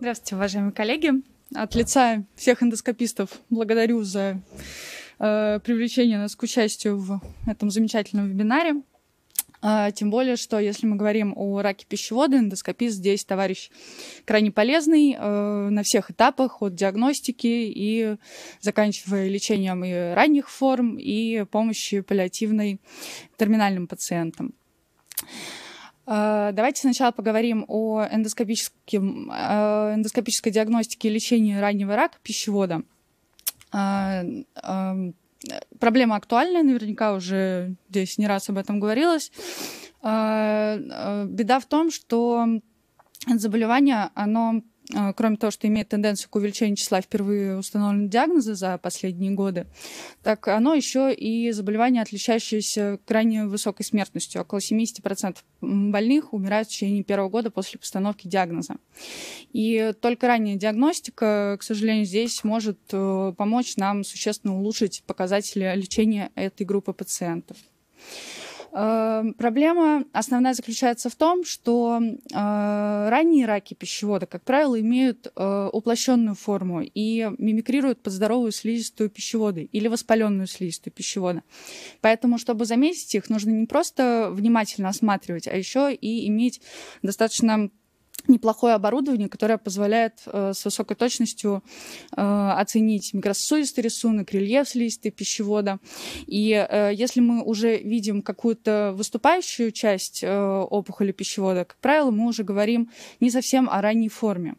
Здравствуйте, уважаемые коллеги. От лица всех эндоскопистов благодарю за э, привлечение нас к участию в этом замечательном вебинаре. Э, тем более, что если мы говорим о раке пищевода, эндоскопист здесь товарищ крайне полезный э, на всех этапах, от диагностики и заканчивая лечением и ранних форм, и помощи паллиативной терминальным пациентам. Э, давайте сначала поговорим о эндоскопическом, э, эндоскопической диагностике и лечении раннего рака пищевода. Э, эм, проблема актуальная, наверняка уже здесь не раз об этом говорилось. Беда в том, что заболевание, оно а, кроме того, что имеет тенденцию к увеличению числа впервые установленных диагнозов за последние годы, так оно еще и заболевание, отличающееся крайне высокой смертностью. Около 70% больных умирают в течение первого года после постановки диагноза. И только ранняя диагностика, к сожалению, здесь может э, помочь нам существенно улучшить показатели лечения этой группы пациентов. Эм, проблема основная заключается в том, что э, ранние раки пищевода, как правило, имеют э, уплощенную форму и мимикрируют под здоровую слизистую пищевода или воспаленную слизистую пищевода. Поэтому, чтобы заметить их, нужно не просто внимательно осматривать, а еще и иметь достаточно неплохое оборудование, которое позволяет э, с высокой точностью э, оценить микрососудистый рисунок, рельеф слизистой пищевода. И э, если мы уже видим какую-то выступающую часть э, опухоли пищевода, как правило, мы уже говорим не совсем о ранней форме.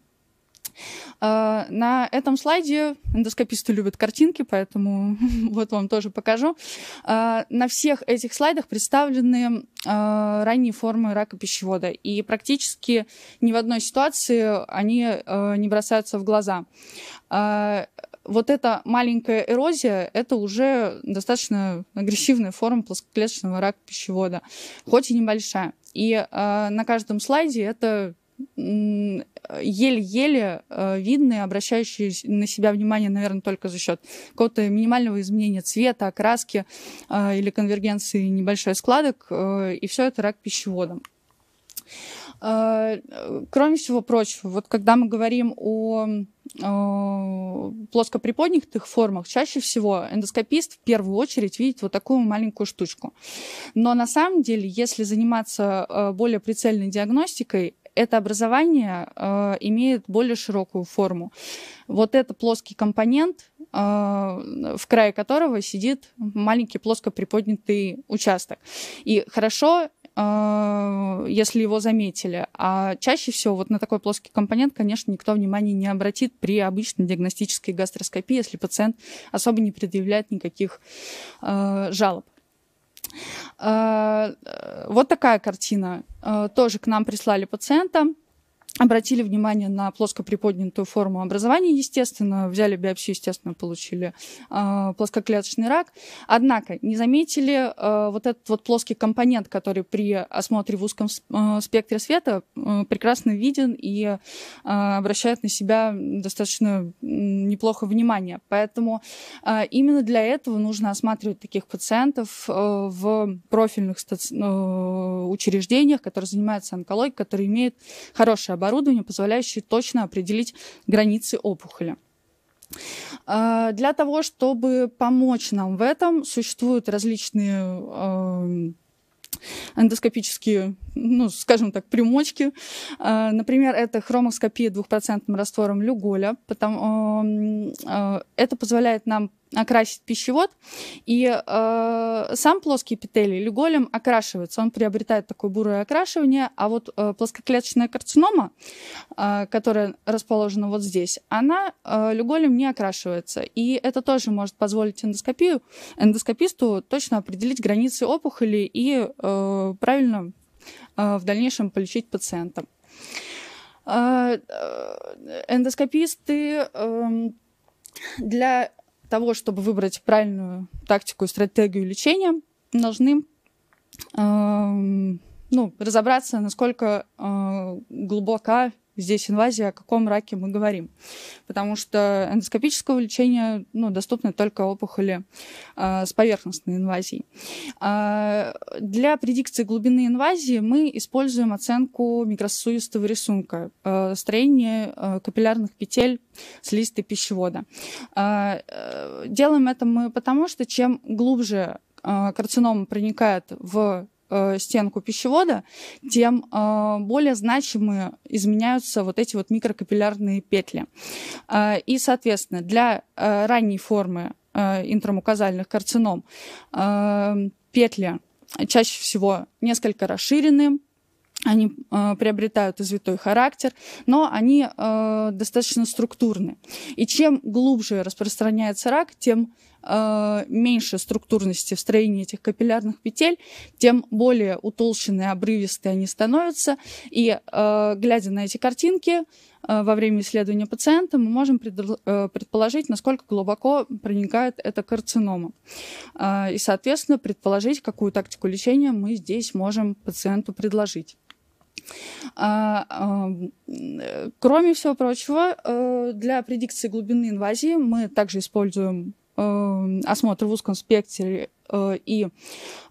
Э, на этом слайде эндоскописты любят картинки, поэтому вот вам тоже покажу. Э, на всех этих слайдах представлены э, ранние формы рака пищевода, и практически ни в одной ситуации они не бросаются в глаза вот эта маленькая эрозия – это уже достаточно агрессивная форма плоскоклеточного рака пищевода, хоть и небольшая. И э, на каждом слайде это еле-еле э, видные, обращающие на себя внимание, наверное, только за счет какого-то минимального изменения цвета, окраски э, или конвергенции небольшой складок, э, и все это рак пищевода. Кроме всего прочего, вот когда мы говорим о плоскоприподнятых формах чаще всего эндоскопист в первую очередь видит вот такую маленькую штучку. Но на самом деле, если заниматься более прицельной диагностикой, это образование э, имеет более широкую форму. Вот это плоский компонент, э, в крае которого сидит маленький плоско приподнятый участок. И хорошо э, если его заметили. А чаще всего вот на такой плоский компонент, конечно, никто внимания не обратит при обычной диагностической гастроскопии, если пациент особо не предъявляет никаких э, жалоб. Э, э, вот такая картина. Э, тоже к нам прислали пациента обратили внимание на плоско приподнятую форму образования, естественно, взяли биопсию, естественно, получили э, плоскоклеточный рак. Однако не заметили э, вот этот вот плоский компонент, который при осмотре в узком а, спектре света э, прекрасно виден и э, обращает на себя достаточно неплохо внимание. Поэтому э, именно для этого нужно осматривать таких пациентов э, в профильных стаци... э, учреждениях, которые занимаются онкологией, которые имеют хорошее оборудование, оборудование, позволяющее точно определить границы опухоли. А, для того, чтобы помочь нам в этом, существуют различные эм, эндоскопические, ну, скажем так, примочки. А, например, это хромоскопия двухпроцентным раствором люголя. Потому, эм, э, это позволяет нам окрасить пищевод. И э, сам плоский эпителий люголем окрашивается, он приобретает такое бурое окрашивание, а вот э, плоскоклеточная карцинома, э, которая расположена вот здесь, она э, люголем не окрашивается. И это тоже может позволить эндоскопию, эндоскописту точно определить границы опухоли и э, правильно э, в дальнейшем полечить пациента. Э, э, эндоскописты... Э, для того, чтобы выбрать правильную тактику и стратегию лечения, должны эм, ну, разобраться, насколько э, глубока здесь инвазия, о каком раке мы говорим. Потому что эндоскопического лечения ну, доступно только опухоли э, с поверхностной инвазией. Э, для предикции глубины инвазии мы используем оценку микрососудистого рисунка, э, строение э, капиллярных петель слизистой пищевода. Э, делаем это мы потому, что чем глубже э, карцинома проникает в э, стенку пищевода, тем э, более значимы изменяются вот эти вот микрокапиллярные петли. И, соответственно, для ранней формы интрамукозальных карцином петли чаще всего несколько расширены, они э, приобретают извитой характер, но они э, достаточно структурны. И чем глубже распространяется рак, тем э, меньше структурности в строении этих капиллярных петель, тем более утолщенные, обрывистые они становятся. И э, глядя на эти картинки э, во время исследования пациента, мы можем пред, э, предположить, насколько глубоко проникает эта карцинома. Э, и, соответственно, предположить, какую тактику лечения мы здесь можем пациенту предложить. А, кроме всего прочего, э, для предикции глубины инвазии мы также используем осмотр в узком спектре Э, и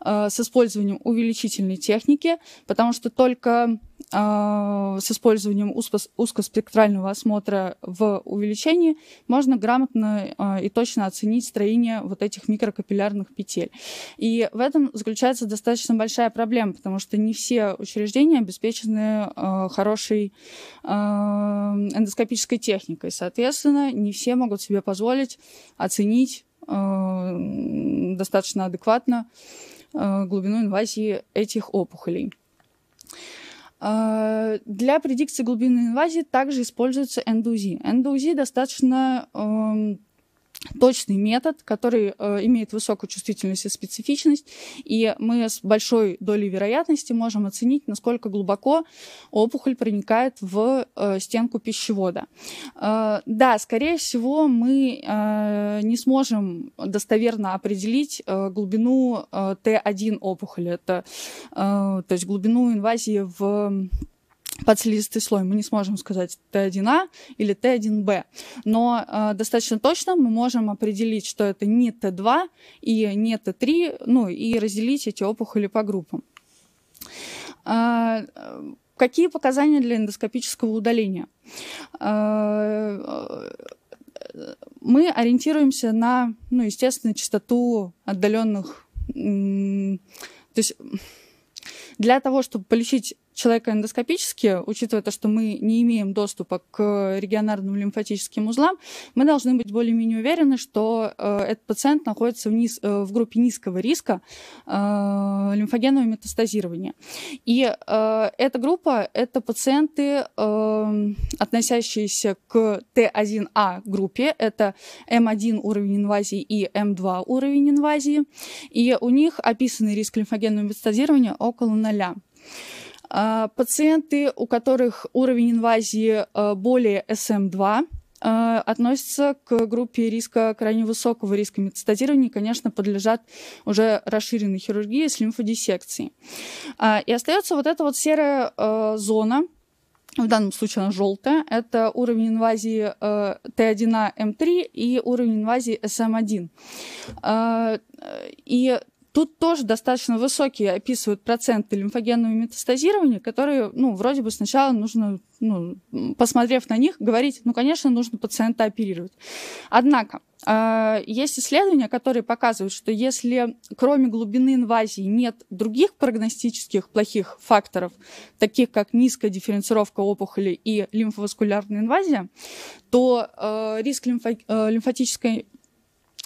э, с использованием увеличительной техники, потому что только э, с использованием узкоспектрального осмотра в увеличении можно грамотно и точно оценить строение вот этих микрокапиллярных петель. И в этом заключается достаточно большая проблема, потому что не все учреждения обеспечены хорошей эндоскопической техникой. Соответственно, не все могут себе позволить оценить Э, достаточно адекватно э, глубину инвазии этих опухолей. Э, для предикции глубины инвазии также используется НДУЗИ. НДУЗИ достаточно эм, точный метод, который э, имеет высокую чувствительность и специфичность, и мы с большой долей вероятности можем оценить, насколько глубоко опухоль проникает в э, стенку пищевода. Э, да, скорее всего, мы э, не сможем достоверно определить э, глубину э, Т1 опухоли, это, э, то есть глубину инвазии в под слизистый слой. Мы не сможем сказать Т1А или Т1Б. Но э, достаточно точно мы можем определить, что это не Т2 и не Т3, ну и разделить эти опухоли по группам. Э, какие показания для эндоскопического удаления? Э, мы ориентируемся на, ну, естественно, частоту отдаленных... То есть для того, чтобы полечить человека эндоскопически, учитывая то, что мы не имеем доступа к регионарным лимфатическим узлам, мы должны быть более-менее уверены, что э, этот пациент находится в, э, в группе низкого риска э, лимфогенного метастазирования. И э, эта группа — это пациенты, э, относящиеся к Т1А группе. Это М1 уровень инвазии и М2 уровень инвазии. И у них описанный риск лимфогенного метастазирования около нуля. А, пациенты, у которых уровень инвазии а, более СМ2, эм а, относятся к группе риска крайне высокого риска метастазирования, конечно, подлежат уже расширенной хирургии с лимфодиссекцией. И остается вот эта вот серая зона, в данном случае она желтая, это уровень инвазии Т1А М3 эм и уровень инвазии СМ1. Эм и Тут тоже достаточно высокие описывают проценты лимфогенного метастазирования, которые, ну, вроде бы сначала нужно, ну, посмотрев на них, говорить, ну, конечно, нужно пациента оперировать. Однако, а, есть исследования, которые показывают, что если кроме глубины инвазии нет других прогностических плохих факторов, таких как низкая дифференцировка опухоли и лимфоваскулярная инвазия, то э, риск лимфо- э, лимфатической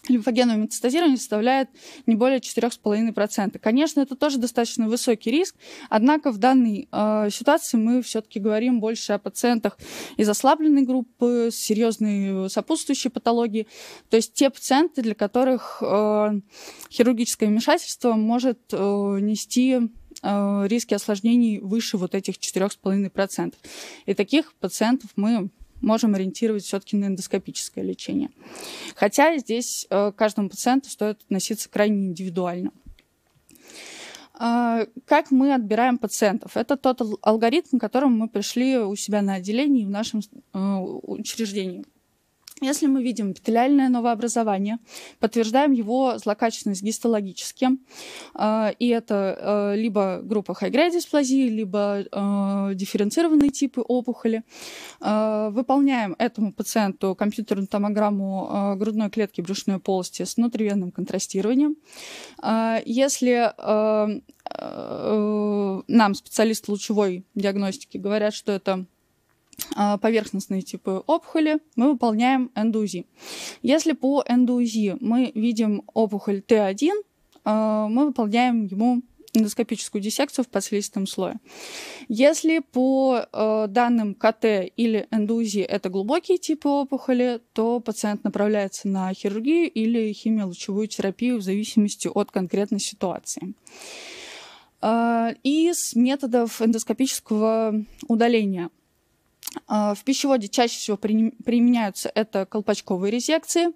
лимфогенного метастазирования составляет не более 4,5%. Конечно, это тоже достаточно высокий риск, однако в данной э, ситуации мы все-таки говорим больше о пациентах из ослабленной группы, с серьезной э, сопутствующей патологии, то есть те пациенты, для которых э, хирургическое вмешательство может э, нести э, риски осложнений выше вот этих 4,5%. И таких пациентов мы можем ориентировать все-таки на эндоскопическое лечение. Хотя здесь э, каждому пациенту стоит относиться крайне индивидуально. А, как мы отбираем пациентов? Это тот алгоритм, к которому мы пришли у себя на отделении в нашем э, учреждении. Если мы видим эпителиальное новообразование, подтверждаем его злокачественность гистологически, э, и это э, либо группа high-grade дисплазии, либо э, дифференцированные типы опухоли, выполняем этому пациенту компьютерную томограмму грудной клетки брюшной полости с внутривенным контрастированием. Если нам специалисты лучевой диагностики говорят, что это а, поверхностные типы опухоли, мы выполняем эндузи. Если по эндузи мы видим опухоль Т1, а, мы выполняем ему эндоскопическую диссекцию в подслизистом слое. Если по а, данным КТ или эндузи это глубокие типы опухоли, то пациент направляется на хирургию или химиолучевую терапию в зависимости от конкретной ситуации. из методов эндоскопического удаления – Э, в пищеводе чаще всего применяются это колпачковые резекции,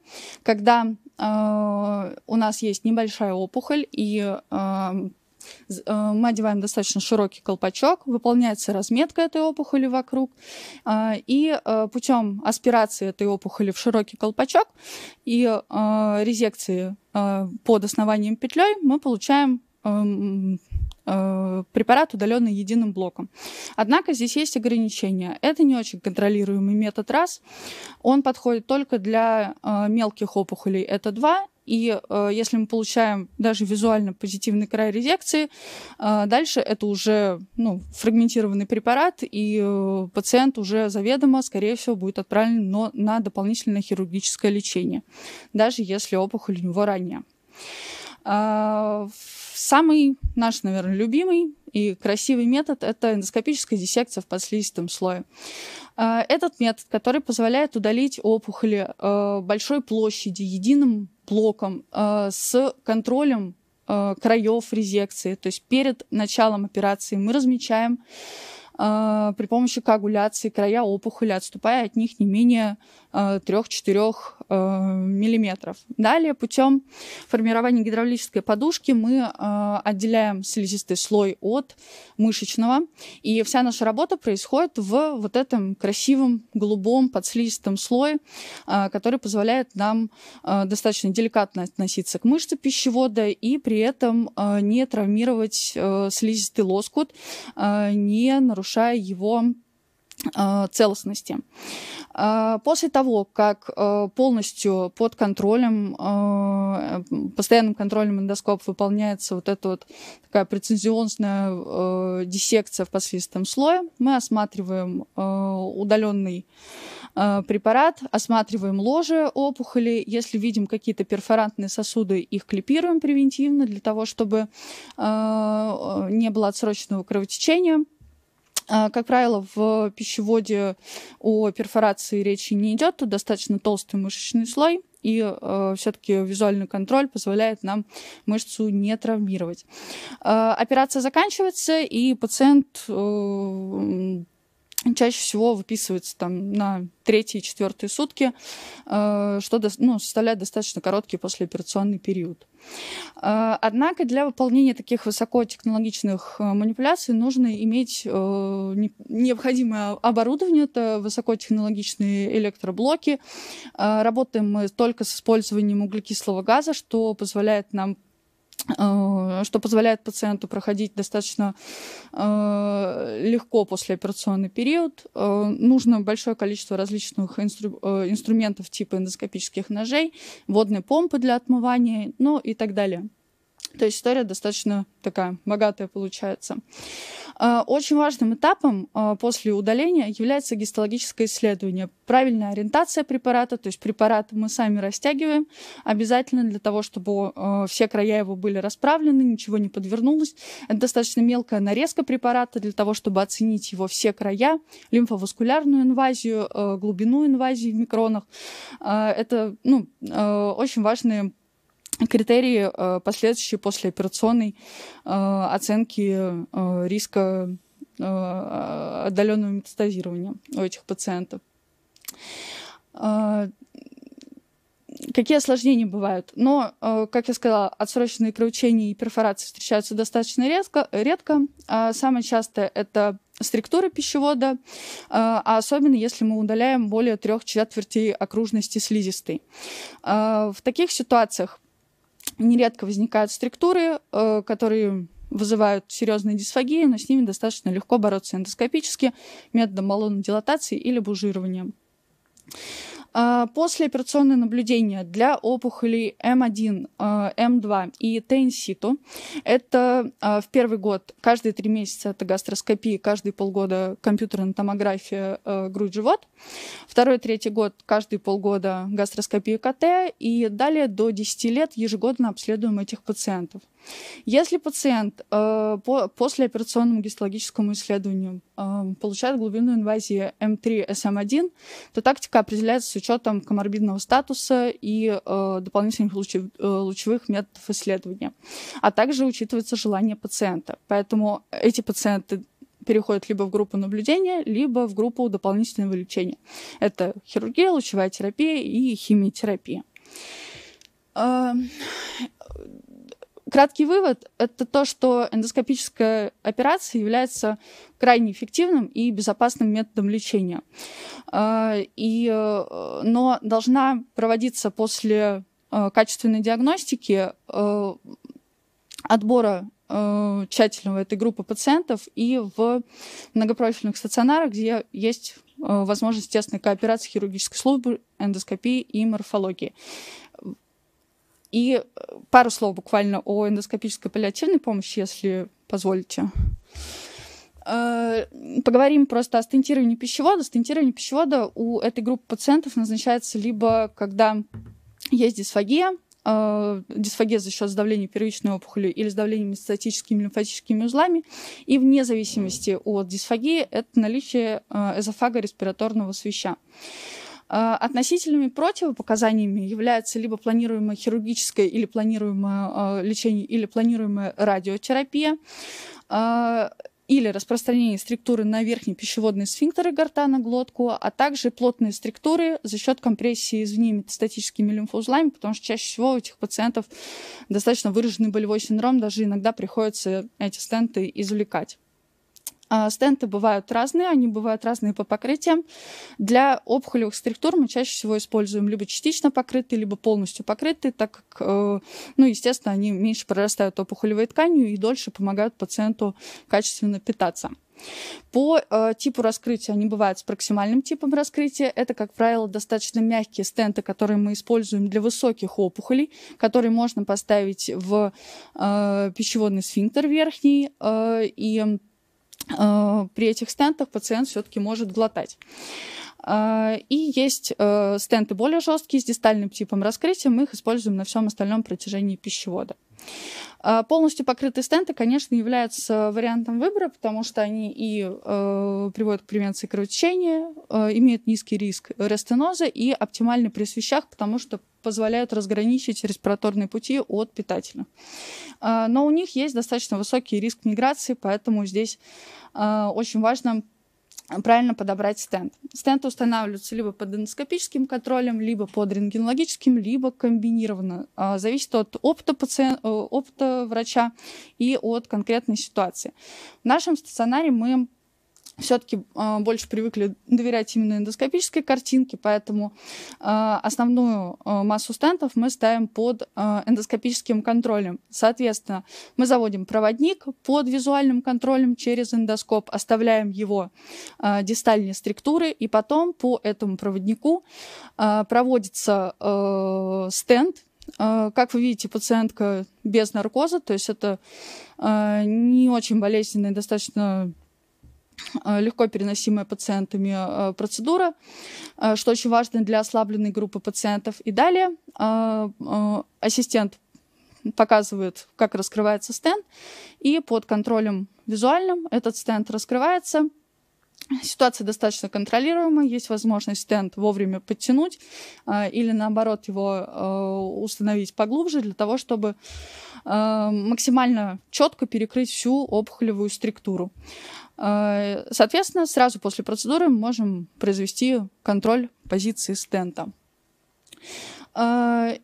когда э, у нас есть небольшая опухоль, и э, мы одеваем достаточно широкий колпачок, выполняется разметка этой опухоли вокруг, и путем аспирации этой опухоли в широкий колпачок и резекции под основанием петлей мы получаем эм, Э, препарат, удаленный единым блоком. Однако здесь есть ограничения. Это не очень контролируемый метод раз. Он подходит только для э, мелких опухолей. Это два. И э, если мы получаем даже визуально позитивный край резекции, э, дальше это уже ну, фрагментированный препарат, и э, пациент уже заведомо, скорее всего, будет отправлен но на дополнительное хирургическое лечение, даже если опухоль у него ранняя. А, самый наш, наверное, любимый и красивый метод – это эндоскопическая диссекция в подслизистом слое. А, этот метод, который позволяет удалить опухоли а, большой площади единым блоком с контролем краев резекции. То есть перед началом операции мы размечаем при помощи коагуляции края опухоли, отступая от них не менее Э, трех-четырех э, миллиметров. Далее путем формирования гидравлической подушки мы э, отделяем слизистый слой от мышечного, и вся наша работа происходит в вот этом красивом голубом подслизистом слое, который позволяет нам достаточно деликатно относиться к мышце пищевода и при этом не травмировать слизистый лоскут, не нарушая его Э, целостности. Э, после того, как э, полностью под контролем, постоянным контролем эндоскоп выполняется вот эта вот такая прецензионная диссекция в посредственном слое, мы осматриваем удаленный препарат, осматриваем ложе опухоли, если видим какие-то перфорантные сосуды, их клипируем превентивно для того, чтобы не было отсроченного кровотечения – а, как правило, в пищеводе о перфорации речи не идет, тут достаточно толстый мышечный слой, и э, а, все-таки визуальный контроль позволяет нам мышцу не травмировать. Э, операция заканчивается, и пациент э, чаще всего выписывается там на третьи, четвертые сутки, э, что ну, составляет достаточно короткий послеоперационный период. Э, однако для выполнения таких высокотехнологичных э, манипуляций нужно иметь необходимое оборудование, это высокотехнологичные электроблоки. Работаем мы только с использованием углекислого газа, что позволяет нам Э, что позволяет пациенту проходить достаточно э, легко послеоперационный период. Э, нужно большое количество различных инстру э, инструментов типа эндоскопических ножей, водной помпы для отмывания, ну и так далее. То есть история достаточно такая богатая получается. Э, очень важным этапом э, после удаления является гистологическое исследование. Правильная ориентация препарата, то есть препарат мы сами растягиваем, обязательно для того, чтобы э, все края его были расправлены, ничего не подвернулось. Это достаточно мелкая нарезка препарата для того, чтобы оценить его все края, лимфоваскулярную инвазию, глубину инвазии в микронах. Это ну, очень важные критерии, э, последующие после операционной э, оценки э, риска э, отдаленного метастазирования у этих пациентов. какие осложнения бывают? Но, как я сказала, отсроченные кровотечения и перфорации встречаются достаточно редко. редко. А самое частое – это структуры пищевода, а особенно если мы удаляем более трех четвертей окружности слизистой. В таких ситуациях нередко возникают структуры, э, которые вызывают серьезные дисфагии, но с ними достаточно легко бороться эндоскопически методом малонодилатации или бужирования. А, Послеоперационное наблюдение для опухолей М1, а, М2 и ТНСИТу – это а, в первый год каждые три месяца это гастроскопия, каждые полгода компьютерная томография грудь-живот, второй, третий год каждые полгода гастроскопия КТ, и далее до 10 лет ежегодно обследуем этих пациентов. Если пациент э, по послеоперационному гистологическому исследованию э, получает глубинную инвазию М3 эм СМ1, эм то тактика определяется с учетом коморбидного статуса и э, дополнительных лучев, э, лучевых методов исследования, а также учитывается желание пациента. Поэтому эти пациенты переходят либо в группу наблюдения, либо в группу дополнительного лечения. Это хирургия, лучевая терапия и химиотерапия Краткий вывод — это то, что эндоскопическая операция является крайне эффективным и безопасным методом лечения. А, и, э, но должна проводиться после э, качественной диагностики э, отбора тщательного этой группы пациентов и в многопрофильных стационарах, где есть возможность тесной кооперации хирургической службы, эндоскопии и морфологии. И э, пару слов буквально о эндоскопической паллиативной помощи, если позволите. Э, поговорим просто о стентировании пищевода. Стентирование пищевода у этой группы пациентов назначается либо когда есть дисфагия, э, дисфагия за счет сдавления первичной опухоли или сдавления метастатическими лимфатическими узлами. И вне зависимости от дисфагии это наличие эзофага респираторного свища. А, относительными противопоказаниями являются либо планируемое хирургическое или планируемое а, лечение, или планируемая радиотерапия а, или распространение структуры на верхний пищеводный сфинктер и горта на глотку, а также плотные структуры за счет компрессии извне метастатическими лимфоузлами, потому что чаще всего у этих пациентов достаточно выраженный болевой синдром, даже иногда приходится эти стенты извлекать. А, стенты бывают разные, они бывают разные по покрытиям. Для опухолевых структур мы чаще всего используем либо частично покрытые, либо полностью покрытые, так как, э, ну, естественно, они меньше прорастают опухолевой тканью и дольше помогают пациенту качественно питаться. По э, типу раскрытия они бывают с проксимальным типом раскрытия. Это, как правило, достаточно мягкие стенты, которые мы используем для высоких опухолей, которые можно поставить в э, пищеводный сфинктер верхний э, и Э, при этих стентах пациент все-таки может глотать. Э, и есть э, стенты более жесткие с дистальным типом раскрытия. Мы их используем на всем остальном протяжении пищевода. А, полностью покрытые стенты, конечно, являются вариантом выбора, потому что они и э, приводят к превенции кровотечения, э, имеют низкий риск рестеноза и оптимальны при свещах, потому что позволяют разграничить респираторные пути от питательных. Э, а, но у них есть достаточно высокий риск миграции, поэтому здесь э, очень важно правильно подобрать стенд. Стенд устанавливается либо под эндоскопическим контролем, либо под рентгенологическим, либо комбинированно. А, зависит от опыта, пациента, э, опыта врача и от конкретной ситуации. В нашем стационаре мы все-таки э, а, больше привыкли доверять именно эндоскопической картинке, поэтому э, основную э, массу стентов мы ставим под э, эндоскопическим контролем. Соответственно, мы заводим проводник под визуальным контролем через эндоскоп, оставляем его э, дистальные структуры, и потом по этому проводнику э, проводится э, стенд, как вы видите, пациентка без наркоза, то есть это не очень болезненная, достаточно Э, легко переносимая пациентами э, процедура, э, что очень важно для ослабленной группы пациентов. И далее ассистент показывает, как раскрывается стенд, и под контролем визуальным этот стенд раскрывается. Ситуация достаточно контролируема, есть возможность стенд вовремя подтянуть или наоборот его установить поглубже для того, чтобы максимально четко перекрыть всю опухолевую структуру. Э, соответственно, сразу после процедуры мы можем произвести контроль позиции стента. Э,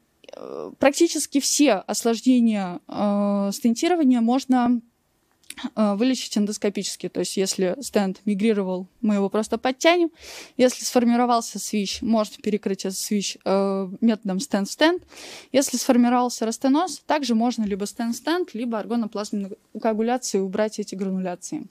практически все осложнения э, стентирования можно вылечить эндоскопически. То есть если стенд мигрировал, мы его просто подтянем. Если сформировался свищ, можно перекрыть этот свищ э, методом стенд-стенд. Если сформировался растеноз, также можно либо стенд-стенд, либо аргоноплазменной коагуляцией убрать эти грануляции.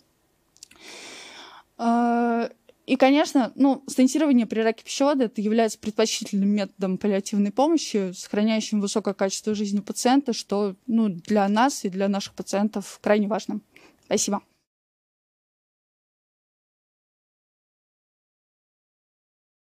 Э, и, конечно, ну, стентирование при раке пищевода это является предпочтительным методом паллиативной помощи, сохраняющим высокое качество жизни пациента, что ну, для нас и для наших пациентов крайне важно. Спасибо.